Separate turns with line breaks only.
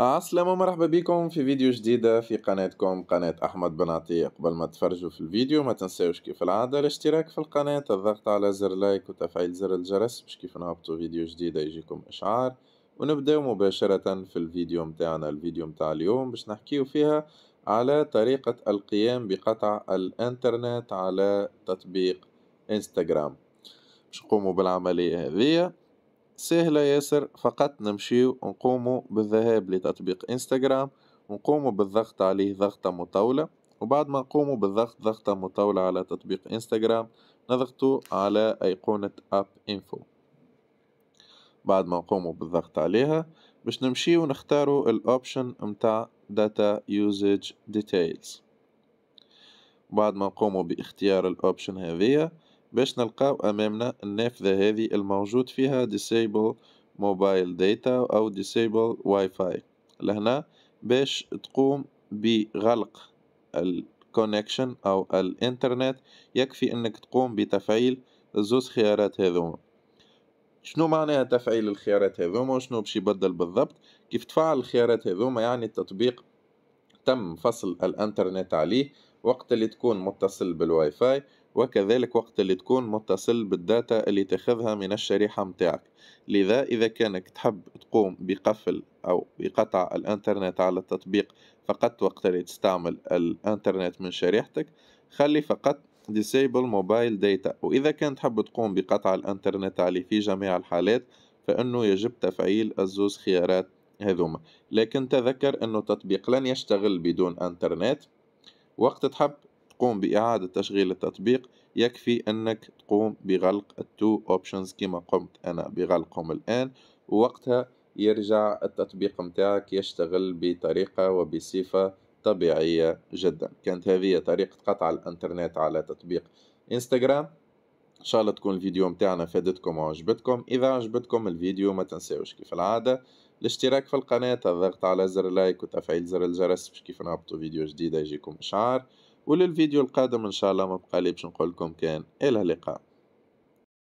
السلام ومرحبا بكم في فيديو جديدة في قناتكم قناة أحمد بن عطية قبل ما تفرجوا في الفيديو ما تنساوش كيف العادة الاشتراك في القناة الضغط على زر لايك وتفعيل زر الجرس باش كيف نهبطوا فيديو جديدة يجيكم إشعار ونبداو مباشرة في الفيديو متاعنا الفيديو متاع اليوم باش نحكيو فيها على طريقة القيام بقطع الانترنت على تطبيق انستغرام باش نقوموا بالعملية هذه سهلة ياسر فقط نمشيو نقومو بالذهاب لتطبيق انستغرام ونقومو بالضغط عليه ضغطة مطولة وبعد ما نقومو بالضغط ضغطة مطولة على تطبيق انستغرام نضغطو على أيقونة اب انفو بعد ما نقومو بالضغط عليها باش نمشيو نختارو الاوبشن متاع داتا يوزج ديتيلز بعد ما نقومو باختيار الاوبشن هذيا باش نلقاو أمامنا النافذة هذه الموجود فيها disable mobile data أو disable wifi لهنا باش تقوم بغلق الكونكشن أو الإنترنت يكفي أنك تقوم بتفعيل الزوز خيارات هذوما شنو معناها تفعيل الخيارات هذوما وشنو باش يبدل بالضبط كيف تفعل الخيارات هذوما يعني التطبيق تم فصل الانترنت عليه وقت اللي تكون متصل بالواي فاي وكذلك وقت اللي تكون متصل بالداتا اللي تاخذها من الشريحة متاعك لذا إذا كانك تحب تقوم بقفل أو بقطع الإنترنت على التطبيق فقط وقت اللي تستعمل الإنترنت من شريحتك خلي فقط disable mobile data وإذا كان تحب تقوم بقطع الإنترنت عليه في جميع الحالات فإنه يجب تفعيل الزوز خيارات هذوما لكن تذكر أنه التطبيق لن يشتغل بدون إنترنت وقت تحب تقوم بإعادة تشغيل التطبيق يكفي أنك تقوم بغلق التو أوبشنز كما قمت أنا بغلقهم الآن ووقتها يرجع التطبيق متاعك يشتغل بطريقة وبصفة طبيعية جدا كانت هذه طريقة قطع الانترنت على تطبيق انستغرام ان شاء الله تكون الفيديو متاعنا فادتكم وعجبتكم اذا عجبتكم الفيديو ما تنساوش كيف العاده الاشتراك في القناه الضغط على زر لايك وتفعيل زر الجرس باش كيف نهبطوا فيديو جديد يجيكم اشعار وللفيديو القادم إن شاء الله ما بقالي باش نقول لكم كان إلى اللقاء